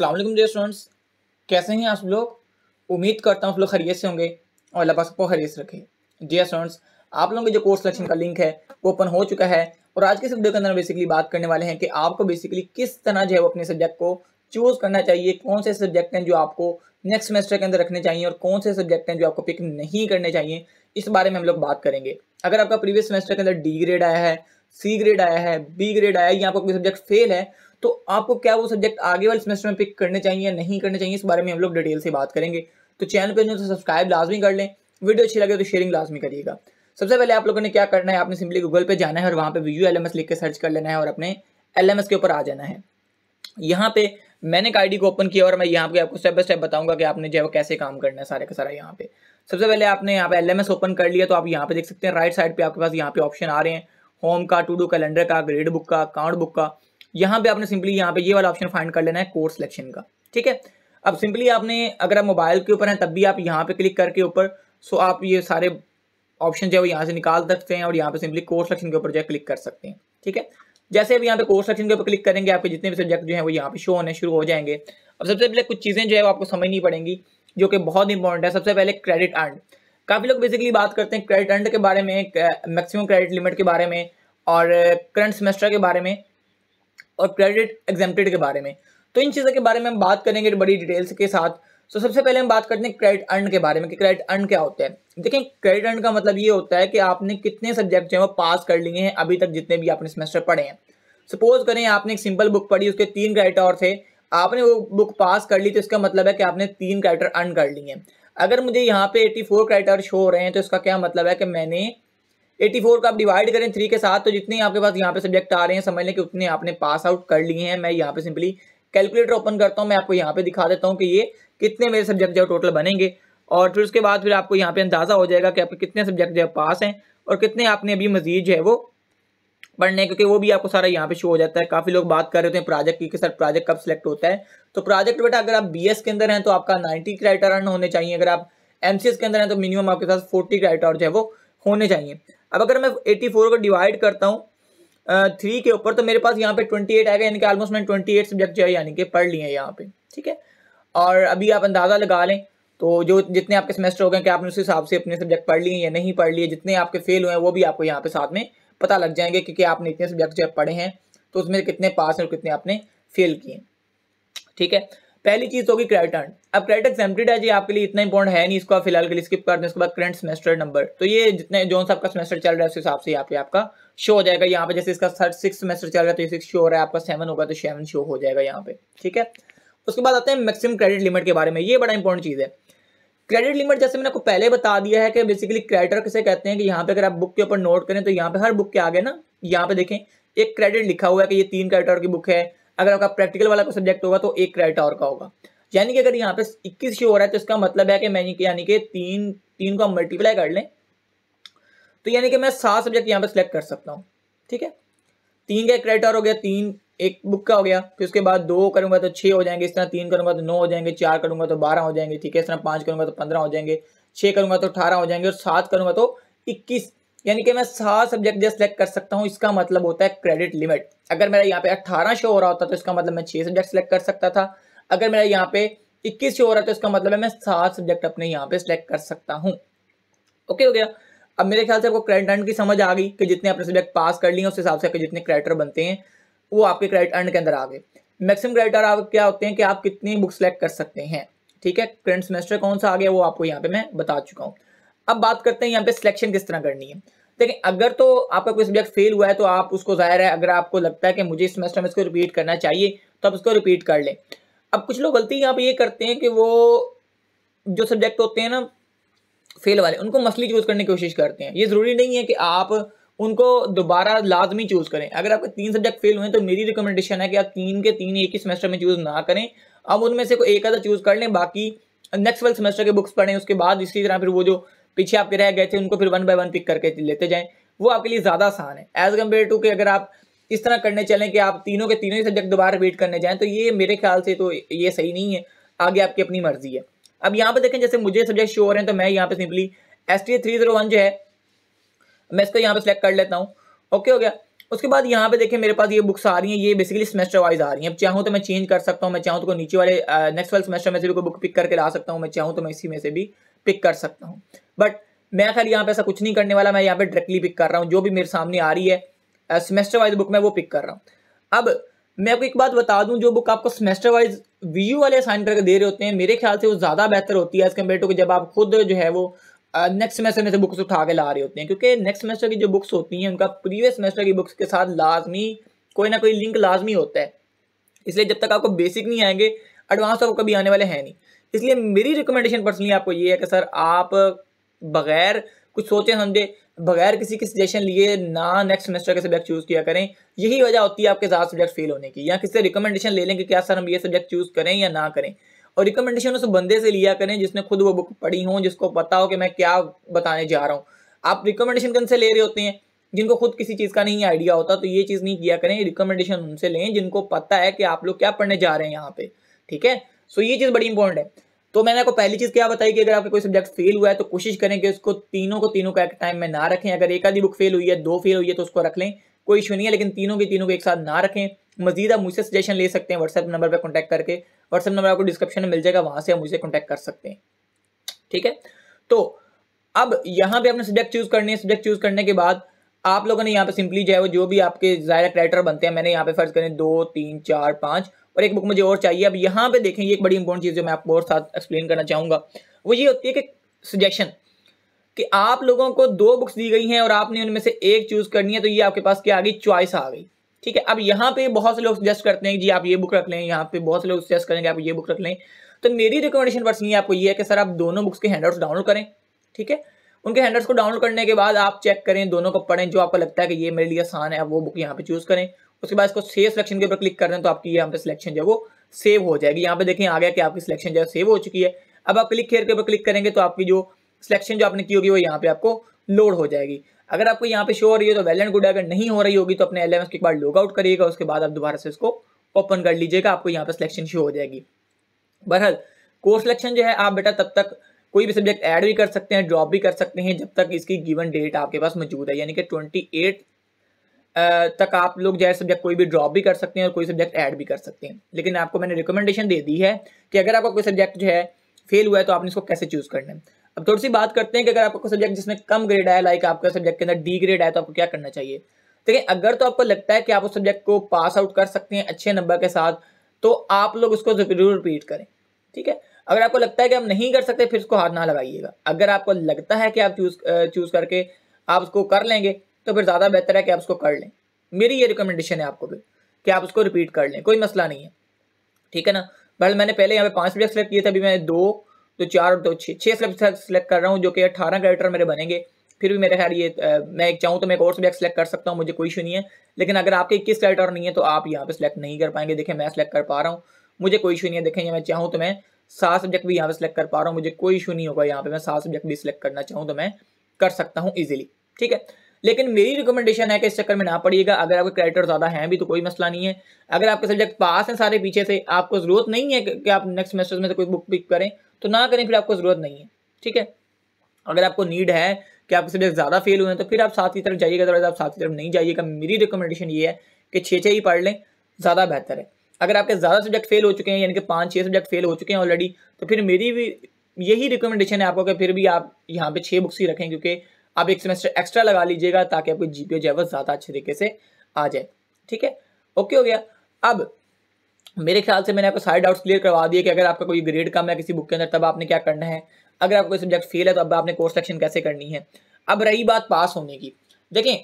वालेकुम day students कैसे हैं आप लोग उम्मीद करता हूँ आप लोग खरीय से होंगे और अल्लाह सबको खरीत रखे जी स्टूडेंट्स आप लोगों के जो कोर्स सिलेक्शन का लिंक है वो ओपन हो चुका है और आज के इस वीडियो के अंदर बेसिकली बात करने वाले हैं कि आपको बेसिकली किस तरह जो है वो अपने सब्जेक्ट को चूज़ करना चाहिए कौन से सब्जेक्ट हैं जो आपको नेक्स्ट सेमेस्टर के अंदर रखने चाहिए और कौन से सब्जेक्ट हैं जो आपको पिक नहीं करने चाहिए इस बारे में हम लोग बात करेंगे अगर आपका प्रीवियस सेमेस्टर के अंदर डी ग्रेड आया है सी ग्रेड आया है बी ग्रेड आया है या आपका कोई सब्जेक्ट फेल है तो आपको क्या वो सब्जेक्ट आगे वाले सेमेस्टर में पिक करने चाहिए या नहीं करने चाहिए इस बारे में हम लोग डिटेल से बात करेंगे तो चैनल पर जो तो सब्सक्राइब लाजमी कर लें वीडियो अच्छी लगे तो शेयरिंग लाजमी करिएगा सबसे पहले आप लोगों ने क्या करना है आपने सिंपली गूगल पर जाना है और वहाँ पर V U L M S लिख के सर्च कर लेना है और अपने एल एम एस के ऊपर आ जाना है यहाँ पे मैंने एक आईडी को ओपन किया और मैं यहाँ पे आपको स्टेप बाय स्टेप बताऊंगा कि आपने जो है कैसे काम करना है सारे का सारा यहाँ पे सबसे पहले आपने यहाँ पे एल ओपन कर लिया तो आप यहाँ पे देख सकते हैं राइट साइड पे आपके पास यहाँ पे ऑप्शन आ रहे हैं होम का टू डू कैलेंडर का ग्रेड बुक का अकाउंट बुक का यहाँ पे आपने सिंपली यहाँ पे ये वाला ऑप्शन फाइंड कर लेना है कोर्स सिलेक्शन का ठीक है अब सिंपली आपने अगर आप मोबाइल के ऊपर हैं तब भी आप यहाँ पे क्लिक करके ऊपर सो आप ये सारे ऑप्शन जो है वो यहाँ से निकाल सकते हैं और यहाँ पे सिंपली कोर्स सेक्शन के ऊपर जो है क्लिक कर सकते हैं ठीक है जैसे अब यहाँ पे कोर्स सेक्शन के ऊपर क्लिक करेंगे आपके जितने भी सब्जेक्ट जो है वो यहाँ पे शो होने शुरू हो जाएंगे अब सबसे पहले कुछ चीज़ें जो है वो आपको समझनी पड़ेंगी जो कि बहुत इंपॉर्टेंट है सबसे पहले क्रेडिट अर्न काफ़ी लोग बेसिकली बात करते हैं क्रेडिट अर्न के बारे में मैक्सिमम क्रेडिट लिमिट के बारे में और करंट सेमेस्टर के बारे में और क्रेडिट एग्जामेटेड के बारे में तो इन चीज़ों के बारे में हम बात करेंगे बड़ी डिटेल्स के साथ तो सबसे पहले हम बात करते हैं क्रेडिट अर्न के बारे में कि क्रेडिट अर्न क्या होता है देखिए क्रेडिट अर्न का मतलब ये होता है कि आपने कितने सब्जेक्ट जो है वो पास कर लिए हैं अभी तक जितने भी आपने सेमेस्टर पढ़े हैं सपोज करें आपने एक सिंपल बुक पढ़ी उसके तीन क्रेडिट और थे आपने वो बुक पास कर ली तो इसका मतलब है कि आपने तीन क्रेडिट अर्न कर लिए अगर मुझे यहाँ पे एट्टी फोर शो हो रहे हैं तो इसका क्या मतलब है कि मैंने एटी फोर का आप डिवाइड करें थ्री के साथ तो जितने आपके पास यहाँ पे सब्जेक्ट आ रहे हैं समझ लें कि उतने आपने पास आउट कर लिए हैं मैं यहाँ पे सिंपली कैलकुलेटर ओपन करता हूँ मैं आपको यहाँ पे दिखा देता हूँ कि ये कितने मेरे सब्जेक्ट जो टोटल बनेंगे और फिर उसके बाद फिर आपको यहाँ पे अंदाज़ा हो जाएगा कि आपके कितने सब्जेक्ट जो है पास हैं और कितने आपने अभी मजीद जो है वो पढ़ने क्योंकि वो भी आपको सारा यहाँ पे शो हो जाता है काफ़ी लोग बात कर रहे थे हैं प्रोजेक्ट की कि सर प्रोजेक्ट कब सेलेक्ट होता है तो प्रोजेक्ट बेटा अगर आप एस के अंदर हैं तो आपका नाइन्टी क्राइटर होने चाहिए अगर आप एमसीएस के अंदर हैं तो मिनिमम आपके पास फोर्टी क्राइटर जो है वो होने चाहिए अब अगर मैं एट्टी फोर को डिवाइड करता हूँ थ्री के ऊपर तो मेरे पास यहाँ पे ट्वेंटी एट आएगा यानी कि ऑलमोस्ट मैंने ट्वेंटी एट सब्जेक्ट जो है यानी कि पढ़ लिए हैं यहाँ पे ठीक है और अभी आप अंदाज़ा लगा लें तो जो जितने आपके सेमेस्टर हो गए कि आपने उस हिसाब से अपने सब्जेक्ट पढ़ लिए या नहीं पढ़ लिए जितने आपके फेल हुए हैं वो भी आपको यहाँ पे साथ में पता लग जाएंगे क्योंकि आपने इतने सब्जेक्ट जो पढ़े हैं तो उसमें कितने पास हैं और कितने आपने फेल किए ठीक है पहली चीज होगी क्रेडिट अर्न अब क्रेडिट एक्सेम्प्टेड है जी आपके लिए इतना इंपॉर्ट है नहीं इसको आप फिलहाल के लिए स्किप कर दें उसके बाद करंट सेमेस्टर नंबर तो ये जितने जो आपका सेमेस्टर चल रहा है उस हिसाब से यहाँ पे आपका शो हो जाएगा यहाँ पे जैसे इसका थर्ड सिक्स सेमेस्टर चल रहा है तो सिक्स शो हो रहा है आपका सेवन होगा तो सेवन शो हो जाएगा यहाँ पे ठीक है उसके बाद आते हैं मैक्सिमम क्रेडिट लिमिट के बारे में ये बड़ा इंपॉर्टेंट चीज़ है क्रेडिट लिमिट जैसे मैंने आपको पहले बता दिया है कि बेसिकली क्रेडिटर किसे कहते हैं कि यहाँ पे अगर आप बुक के ऊपर नोट करें तो यहाँ पे हर बुक के आगे ना यहाँ पे देखें एक क्रेडिट लिखा हुआ है कि ये तीन क्रेडिटर की बुक है अगर आपका प्रैक्टिकल वाला कोई सब्जेक्ट होगा तो एक क्रेडिट और का होगा यानी कि अगर यहाँ पे इक्कीस शो हो रहा है तो इसका मतलब है कि मैं यानी कि तीन तीन को मल्टीप्लाई कर लें तो यानी कि मैं सात सब्जेक्ट यहाँ पे सिलेक्ट कर सकता हूँ ठीक है तीन का एक क्रेडिट और हो गया तीन एक बुक का हो गया फिर उसके बाद दो करूंगा तो छः हो जाएंगे इस तरह तीन करूंगा तो नौ हो जाएंगे चार करूंगा तो बारह हो जाएंगे ठीक है इस तरह पाँच करूंगा तो पंद्रह हो जाएंगे छः करूंगा तो अठारह हो जाएंगे और सात करूंगा तो इक्कीस यानी कि मैं सात सब्जेक्ट जैसे सेलेक्ट कर सकता हूँ इसका मतलब होता है क्रेडिट लिमिट अगर मेरा यहाँ पे अट्ठारह शो हो रहा होता तो इसका मतलब मैं छः सब्जेक्ट सेलेक्ट कर सकता था अगर मेरा यहाँ पे इक्कीस शो हो रहा है तो इसका मतलब है मैं सात सब्जेक्ट अपने यहाँ पे सेलेक्ट कर सकता हूँ ओके हो गया अब मेरे ख्याल से आपको क्रेडिट अर्न की समझ आ गई कि जितने अपने सब्जेक्ट पास कर लिए उस हिसाब से जितने क्रेडिटर बनते हैं वो आपके क्रेडिट अर्न के अंदर आ गए मैक्सिमम क्रेडिटर आप क्या होते हैं कि आप कितनी बुक सेलेक्ट कर सकते हैं ठीक है करंट सेमेस्टर कौन सा आ गया वो आपको यहाँ पे मैं बता चुका हूँ अब बात करते हैं यहाँ पे सिलेक्शन किस तरह करनी है देखिए अगर तो आपका कोई सब्जेक्ट फेल हुआ है तो आप उसको जाहिर है अगर आपको लगता है कि मुझे इस सेमेस्टर में इसको रिपीट करना चाहिए तो आप उसको रिपीट कर लें अब कुछ लोग गलती यहाँ पे ये करते हैं कि वो जो सब्जेक्ट होते हैं ना फेल वाले उनको मसली चूज़ करने की कोशिश करते हैं ये ज़रूरी नहीं है कि आप उनको दोबारा लाजमी चूज़ करें अगर आपके तीन सब्जेक्ट फेल हुए हैं तो मेरी रिकमेंडेशन है कि आप तीन के तीन एक ही सेमेस्टर में चूज़ ना करें अब उनमें से कोई एक आधा चूज़ कर लें बाकी नेक्स्ट वाले सेमेस्टर के बुक्स पढ़ें उसके बाद इसी तरह फिर वो जो पीछे आपके रह गए थे उनको फिर वन बाय वन पिक करके लेते जाएं वो आपके लिए ज़्यादा आसान है एज़ कम्पेयर टू कि अगर आप इस तरह करने चलें कि आप तीनों के तीनों ही सब्जेक्ट दोबारा रिपीट करने जाएँ तो ये मेरे ख्याल से तो ये सही नहीं है आगे आपकी अपनी मर्जी है अब यहाँ पर देखें जैसे मुझे सब्जेक्ट शो हो रहे हैं तो मैं यहाँ पर simply S T three zero one जो है मैं इसको यहाँ पर सिलेक्ट कर लेता हूँ ओके हो गया उसके बाद यहाँ पे देखें मेरे पास ये बुक्स आ रही हैं ये बेसिकली सेमेस्टर वाइज आ रही हैं अब चाहूँ तो मैं चेंज कर सकता हूँ मैं चाहूँ तो नीचे वाले नेक्स्ट वाले सेमेस्टर में से भी कोई बुक पिक करके ला सकता हूँ मैं चाहूँ तो मैं इसी में से भी पिक कर सकता हूँ बट मैं खाली यहाँ पे ऐसा कुछ नहीं करने वाला मैं यहाँ पे डायरेक्टली पिक कर रहा हूँ जो भी मेरे सामने आ रही है सेमेस्टर वाइज बुक मैं वो पिक कर रहा हूँ अब मैं आपको एक बात बता दूं जो बुक आपको सेमेस्टर वाइज वी वाले असाइन करके दे रहे होते हैं मेरे ख्याल से वो ज़्यादा बेहतर होती है एज़ कम्पेयर टू जब आप खुद जो है वो नेक्स्ट सेमेस्टर में से बुक्स उठा के ला रहे होते हैं क्योंकि नेक्स्ट सेमेस्टर की जो बुक्स होती हैं उनका प्रीवियस सेमेस्टर की बुक्स के साथ लाजमी कोई ना कोई लिंक लाजमी होता है इसलिए जब तक आपको बेसिक नहीं आएंगे एडवांस तो कभी आने वाले हैं नहीं इसलिए मेरी रिकमेंडेशन पर्सनली आपको ये है कि सर आप बगैर कुछ सोचे समझे बगैर किसी के सजेशन लिए ना नेक्स्ट सेमेस्टर के सब्जेक्ट चूज़ किया करें यही वजह होती है आपके ज़्यादा सब्जेक्ट फेल होने की या किसी रिकमेंडेशन ले लें कि क्या सर हम ये सब्जेक्ट चूज़ करें या ना करें और रिकमेंडेशन उस बंदे से लिया करें जिसने खुद वो बुक पढ़ी हो जिसको पता हो कि मैं क्या बताने जा रहा हूँ आप रिकमेंडेशन कौन से ले रहे होते हैं जिनको खुद किसी चीज़ का नहीं आइडिया होता तो ये चीज़ नहीं किया करें रिकमेंडेशन उनसे लें जिनको पता है कि आप लोग क्या पढ़ने जा रहे हैं यहाँ पे ठीक है सो ये चीज़ बड़ी इंपॉर्टेंट है तो मैंने आपको पहली चीज़ क्या बताई कि अगर आपका कोई सब्जेक्ट फेल हुआ है तो कोशिश करें कि उसको तीनों को तीनों का एक टाइम में ना रखें अगर एक आधी बुक फेल हुई है दो फेल हुई है तो उसको रख लें कोई इशू नहीं है लेकिन तीनों के तीनों को एक साथ ना रखें मजीद आप मुझसे सजेशन ले सकते हैं व्हाट्सएप नंबर पर कॉन्टैक्ट करके व्हाट्सएप नंबर आपको डिस्क्रिप्शन में मिल जाएगा वहां से आप मुझे कॉन्टैक्ट कर सकते हैं ठीक है तो अब यहाँ पे आपने सब्जेक्ट चूज़ करने सब्जेक्ट चूज़ करने के बाद आप लोगों ने यहाँ पे सिंपली जो है वो जो भी आपके ज़ायरा क्राइटर बनते हैं मैंने यहाँ पे फर्ज करें दो तीन चार पाँच और एक बुक मुझे और चाहिए अब यहाँ पे देखें ये एक बड़ी इंपॉर्टेंट चीज़ जो मैं आपको और साथ एक्सप्लेन करना चाहूँगा वो ये होती है कि सजेशन कि आप लोगों को दो बुक्स दी गई हैं और आपने उनमें से एक चूज़ करनी है तो ये आपके पास क्या आ गई चॉइस आ गई ठीक है अब यहाँ पे बहुत से लोग सजेस्ट करते हैं जी आप ये बुक रख लें यहाँ पे बहुत से लोग सजेस्ट करेंगे आप ये बुक रख लें तो मेरी रिकमेंडेशन पर्सन आपको ये है कि सर आप दोनों बुक्स के हैंडर्स डाउनलोड करें ठीक है उनके हैंडर्स को डाउनलोड करने के बाद आप चेक करें दोनों को पढ़ें जो आपको लगता है कि ये मेरे लिए आसान है आप वो बुक यहाँ पे चूज़ करें उसके बाद इसको सेव सिलेक्शन के ऊपर क्लिक कर दें तो आपकी यहाँ पे सिलेक्शन जो है वो सेव हो जाएगी यहाँ पे देखें आ गया कि आपकी सिलेक्शन जो है सेव हो चुकी है अब आप क्लिक हेयर के ऊपर क्लिक करेंगे तो आपकी जो सिलेक्शन जो आपने की होगी वो यहाँ पे आपको लोड हो जाएगी अगर आपको यहाँ पे शो हो रही है तो वेल एंड गुड अगर नहीं हो रही होगी तो अपने एल के बाद बार लॉगआउट करिएगा उसके बाद आप दोबारा से इसको ओपन कर लीजिएगा आपको यहाँ पे सिलेक्शन शो हो जाएगी बहरहाल कोर्स सिलेक्शन जो है आप बेटा तब तक कोई भी सब्जेक्ट ऐड भी कर सकते हैं ड्रॉप भी कर सकते हैं जब तक इसकी गिवन डेट आपके पास मौजूद है यानी कि ट्वेंटी एट तक आप लोग जो है सब्जेक्ट कोई भी ड्रॉप भी कर सकते हैं और कोई सब्जेक्ट ऐड भी कर सकते हैं लेकिन आपको मैंने रिकमेंडेशन दे दी है कि अगर आपका कोई सब्जेक्ट जो है फेल हुआ है तो आपने इसको कैसे चूज़ करना है अब थोड़ी सी बात करते हैं कि अगर आपका कोई सब्जेक्ट जिसमें कम ग्रेड आया लाइक आपका सब्जेक्ट के अंदर डी ग्रेड आया तो आपको क्या करना चाहिए देखिए अगर तो आपको लगता है कि आप उस सब्जेक्ट को पास आउट कर सकते हैं अच्छे नंबर के साथ तो आप लोग उसको जरूर रिपीट करें ठीक है अगर आपको लगता है कि आप नहीं कर सकते फिर उसको हाथ ना लगाइएगा अगर आपको लगता है कि आप चूज चूज करके आप उसको कर लेंगे तो फिर ज़्यादा बेहतर है कि आप उसको कर लें मेरी ये रिकमेंडेशन है आपको भी कि आप उसको रिपीट कर लें कोई मसला नहीं है ठीक है ना बहर मैंने पहले यहाँ पे पांच सब्जेक्ट सेलेक्ट किए थे अभी मैं दो तो चार और दो छः छः सब्जेक्ट सेलेक्ट कर रहा हूँ जो कि अठारह कैरेक्टर मेरे बनेंगे फिर भी मेरे ख्याल ये मैं एक चाहूँ तो मैं एक और सब्जेक्ट सेलेक्ट कर सकता हूँ मुझे कोई इशू नहीं है लेकिन अगर आपके इक्कीस कैरेक्टर नहीं है तो आप यहाँ पर सिलेक्ट नहीं कर पाएंगे देखें मैं सेलेक्ट कर पा रहा हूँ मुझे कोई इशू नहीं है देखें मैं चाहूँ तो मैं सात सब्जेक्ट भी यहाँ पर सेलेक्ट कर पा रहा हूँ मुझे कोई इशू नहीं होगा यहाँ पर मैं सात सब्जेक्ट भी सिलेक्ट करना चाहूँ तो मैं कर सकता हूँ ईजिली ठीक है लेकिन मेरी रिकमेंडेशन है कि इस चक्कर में ना पड़िएगा अगर आपके क्रेडिटर ज़्यादा हैं भी तो कोई मसला नहीं है अगर आपके सब्जेक्ट पास हैं सारे पीछे से आपको ज़रूरत नहीं है कि आप नेक्स्ट सेमेस्टर में से कोई बुक पिक करें तो ना करें फिर आपको ज़रूरत नहीं है ठीक है अगर आपको नीड है कि आपके सब्जेक्ट ज़्यादा फेल हुए हैं तो फिर आप साथ की तरफ जाइएगा अदरवाइज आप साथ की तरफ नहीं जाइएगा मेरी रिकमेंडेशन ये है कि छः छः ही पढ़ लें ज़्यादा बेहतर है अगर आपके ज़्यादा सब्जेक्ट फेल हो चुके हैं यानी कि पाँच छः सब्जेक्ट फेल हो चुके हैं ऑलरेडी तो फिर मेरी भी यही रिकमेंडेशन है आपको कि फिर भी आप यहाँ पे छः बुक्स ही रखें क्योंकि आप एक सेमेस्टर एक्स्ट्रा लगा लीजिएगा ताकि आपकी जी जो है वो ज़्यादा अच्छे तरीके से आ जाए ठीक है ओके हो गया अब मेरे ख्याल से मैंने आपको सारे डाउट्स क्लियर करवा दिए कि अगर आपका कोई ग्रेड कम है किसी बुक के अंदर तब आपने क्या करना है अगर आपका कोई सब्जेक्ट फेल है तो अब आपने कोर्स सेक्शन कैसे करनी है अब रही बात पास होने की देखें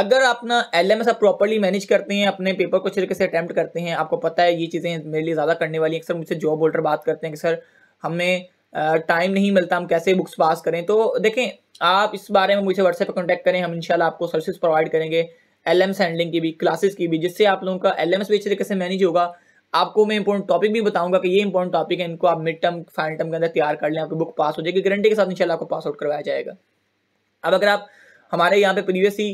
अगर अपना एल एम आप प्रॉपरली मैनेज करते हैं अपने पेपर को तरीके से अटैम्प्ट करते हैं आपको पता है ये चीज़ें मेरे लिए ज़्यादा करने वाली हैं अक्सर मुझसे जॉब होल्डर बात करते हैं कि सर हमें टाइम नहीं मिलता हम कैसे बुक्स पास करें तो देखें आप इस बारे में मुझे व्हाट्सएप पर कॉन्टैक्ट करें हम इंशाल्लाह आपको सर्विस प्रोवाइड करेंगे एल एम्स हैंडलिंग की भी क्लासेस की भी जिससे आप लोगों का एल एम्स भी अच्छे तरीके से मैनेज होगा आपको मैं इंपॉर्टेंट टॉपिक भी बताऊंगा कि ये इंपॉर्टेंट टॉपिक है इनको आप मिड टर्म फाइनल टर्म के अंदर तैयार कर लें आपकी बुक पास हो जाएगी गारंटी के साथ इनशाला आपको पास आउट करवाया जाएगा अब अगर आप हमारे यहाँ पे ही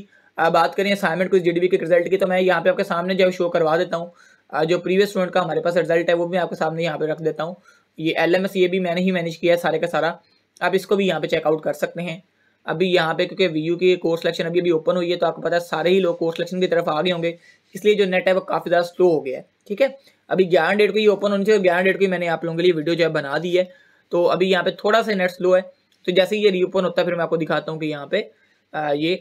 बात करें असाइनमेंट कुछ जी के रिजल्ट की तो मैं यहाँ पे आपके सामने जो शो करवा देता हूँ जो प्रीवियस स्टूडेंट का हमारे पास रिजल्ट है वो भी आपके सामने यहाँ पे रख देता हूँ ये एल एम एस ये भी मैंने ही मैनेज किया है सारे का सारा आप इसको भी यहाँ पे चेकआउट कर सकते हैं अभी यहाँ पे क्योंकि वी यू कोर्स सिलेक्शन अभी अभी ओपन हुई है तो आपको पता है सारे ही लोग कोर्स सिलेक्शन की तरफ आ गए होंगे इसलिए जो नेट है वो काफ़ी ज़्यादा स्लो हो गया है ठीक है अभी ग्यारह डेट को ही ओपन होनी चाहिए ग्यारह डेट को मैंने आप लोगों के लिए वीडियो जो है बना दी है तो अभी यहाँ पे थोड़ा सा नेट स्लो है तो जैसे ही ये रीओपन होता है फिर मैं आपको दिखाता हूँ कि यहाँ पे ये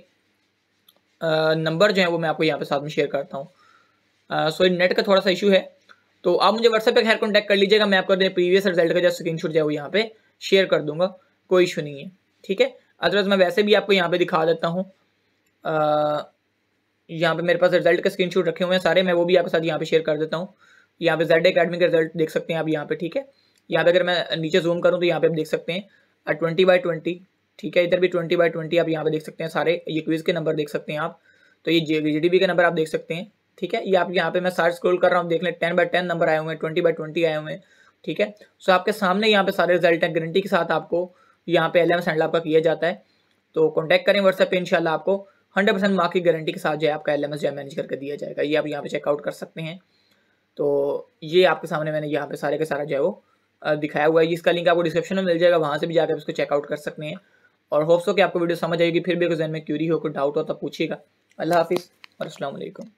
नंबर जो है वो मैं आपको यहाँ पे साथ में शेयर करता हूँ सो नेट का थोड़ा सा इशू है तो आप मुझे व्हाट्सएप पे खैर कॉन्टैक्ट कर लीजिएगा मैं आपको अपने प्रीवियस रिजल्ट का जो स्क्रीन शॉट जाए यहाँ पे शेयर कर दूंगा कोई इशू नहीं है ठीक है अदरवाइज मैं वैसे भी आपको यहाँ पे दिखा देता हूँ यहाँ पे मेरे पास रिजल्ट के स्क्रीन शॉट रखे हुए हैं सारे मैं वो भी आपके साथ यहाँ पे शेयर कर देता हूँ यहाँ पे जेड अकेडमी के रिजल्ट देख सकते हैं आप यहाँ पे ठीक है यहाँ पे अगर मैं नीचे जूम करूँ तो यहाँ पे आप देख सकते हैं ट्वेंटी बाई ट्वेंटी ठीक है इधर भी ट्वेंटी बाई ट्वेंटी आप यहाँ पे देख सकते हैं सारे ये क्विज़ के नंबर देख सकते हैं आप तो ये बी के नंबर आप देख सकते हैं ठीक है ये आप यहाँ पे मैं सर्च स्क्रोल कर रहा हूँ देख लें टेन बाई टेन नंबर आए हुए हैं ट्वेंटी बाय ट्वेंटी आए हुए हैं ठीक है सो आपके सामने यहाँ पे सारे रिजल्ट हैं गारंटी के साथ आपको यहाँ पे एल एम हैंडल आपका किया जाता है तो कॉन्टैक्ट करें व्हाट्सएप पे इनशाला आपको हंड्रेड परसेंट मार्क की गारंटी के साथ जो है आपका एल एम जो मैनेज करके दिया जाएगा ये आप यहाँ पे चेकआउट कर सकते हैं तो ये आपके सामने मैंने यहाँ पे सारे का सारा जो है वो दिखाया हुआ है इसका लिंक आपको डिस्क्रिप्शन में मिल जाएगा वहाँ से भी जाकर उसको चेकआउट कर सकते हैं और होप्स हो कि आपको वीडियो समझ आएगी फिर भी अगर जहन में क्यूरी हो कोई डाउट हो तो पूछिएगा अल्लाह हाफिज़ और असलम